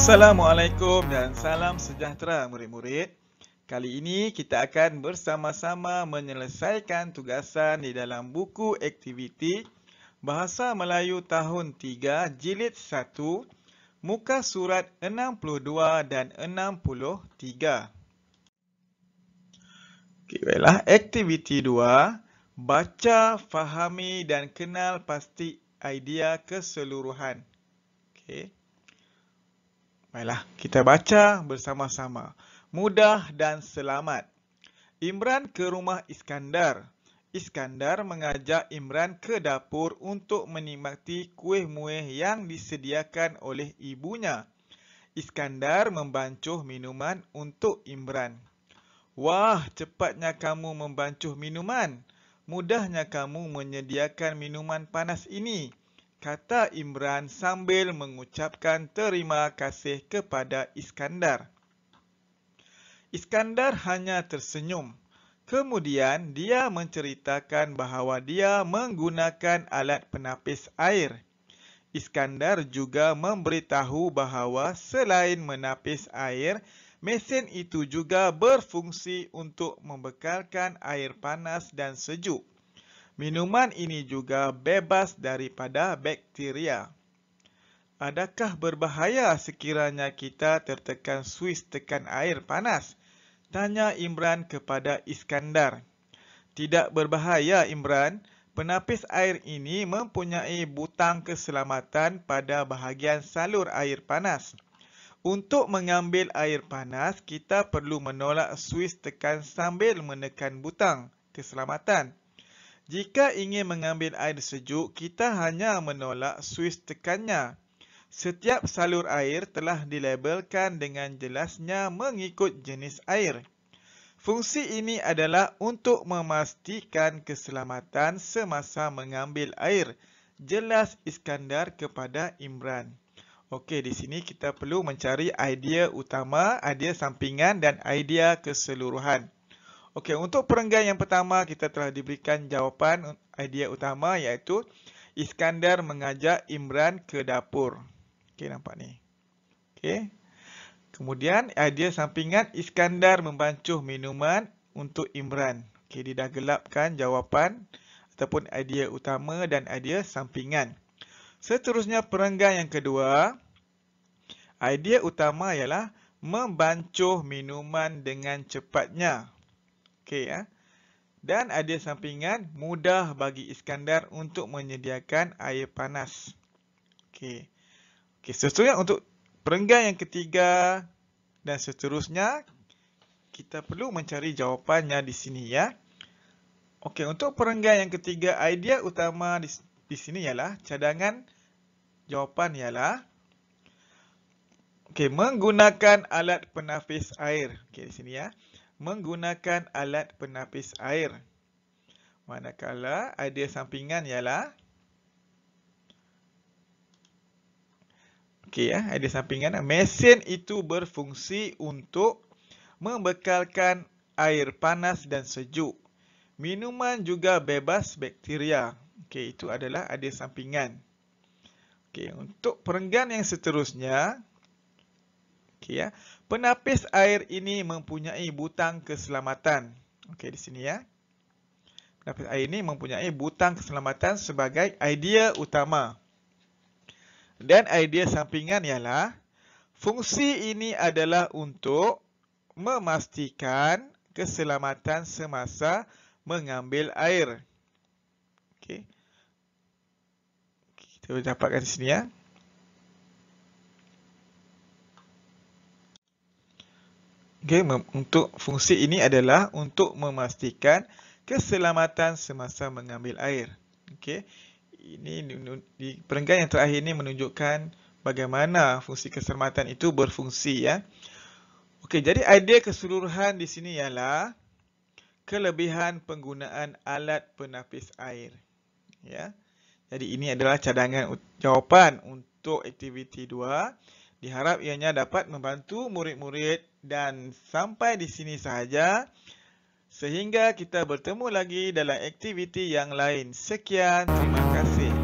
Assalamualaikum dan salam sejahtera murid-murid. Kali ini kita akan bersama-sama menyelesaikan tugasan di dalam buku aktiviti Bahasa Melayu tahun 3 jilid 1 muka surat 62 dan 63. Okey, baiklah aktiviti 2 baca, fahami dan kenal pasti idea keseluruhan. Okay. Baiklah, kita baca bersama-sama. Mudah dan selamat. Imran ke rumah Iskandar. Iskandar mengajak Imran ke dapur untuk menikmati kuih muih yang disediakan oleh ibunya. Iskandar membancuh minuman untuk Imran. Wah, cepatnya kamu membancuh minuman. Mudahnya kamu menyediakan minuman panas ini kata Imran sambil mengucapkan terima kasih kepada Iskandar. Iskandar hanya tersenyum. Kemudian, dia menceritakan bahawa dia menggunakan alat penapis air. Iskandar juga memberitahu bahawa selain menapis air, mesin itu juga berfungsi untuk membekalkan air panas dan sejuk. Minuman ini juga bebas daripada bakteria. Adakah berbahaya sekiranya kita tertekan suis tekan air panas? Tanya Imran kepada Iskandar. Tidak berbahaya Imran, penapis air ini mempunyai butang keselamatan pada bahagian salur air panas. Untuk mengambil air panas, kita perlu menolak suis tekan sambil menekan butang keselamatan. Jika ingin mengambil air sejuk, kita hanya menolak suis tekannya. Setiap salur air telah dilabelkan dengan jelasnya mengikut jenis air. Fungsi ini adalah untuk memastikan keselamatan semasa mengambil air. Jelas Iskandar kepada Imran. Okey, di sini kita perlu mencari idea utama, idea sampingan dan idea keseluruhan. Okey, untuk perenggan yang pertama kita telah diberikan jawapan idea utama iaitu Iskandar mengajak Imran ke dapur. Okey, nampak ni. Okey. Kemudian idea sampingan Iskandar membancuh minuman untuk Imran. Okey, dia dah gelapkan jawapan ataupun idea utama dan idea sampingan. Seterusnya perenggan yang kedua, idea utama ialah membancuh minuman dengan cepatnya. Okey ya. Dan ada sampingan mudah bagi Iskandar untuk menyediakan air panas. Okey. Okey, seterusnya untuk perenggan yang ketiga dan seterusnya kita perlu mencari jawapannya di sini ya. Okey, untuk perenggan yang ketiga, idea utama di, di sini ialah cadangan jawapan ialah okey, menggunakan alat penafis air. Okey, di sini ya menggunakan alat penapis air. Manakala idea sampingan ialah Okey ya, idea sampingan mesin itu berfungsi untuk membekalkan air panas dan sejuk. Minuman juga bebas bakteria. Okey, itu adalah idea sampingan. Okey, untuk perenggan yang seterusnya Okey ya. Penapis air ini mempunyai butang keselamatan. Okey di sini ya. Penapis air ini mempunyai butang keselamatan sebagai idea utama. Dan idea sampingan ialah fungsi ini adalah untuk memastikan keselamatan semasa mengambil air. Okey. Kita dapatkan di sini ya. Okay, untuk fungsi ini adalah untuk memastikan keselamatan semasa mengambil air. Okay, ini di peringkat yang terakhir ini menunjukkan bagaimana fungsi keselamatan itu berfungsi ya. Okay, jadi idea keseluruhan di sini ialah kelebihan penggunaan alat penapis air. Ya, jadi ini adalah cadangan jawapan untuk aktiviti dua. Diharap ianya dapat membantu murid-murid dan sampai di sini sahaja sehingga kita bertemu lagi dalam aktiviti yang lain. Sekian, terima kasih.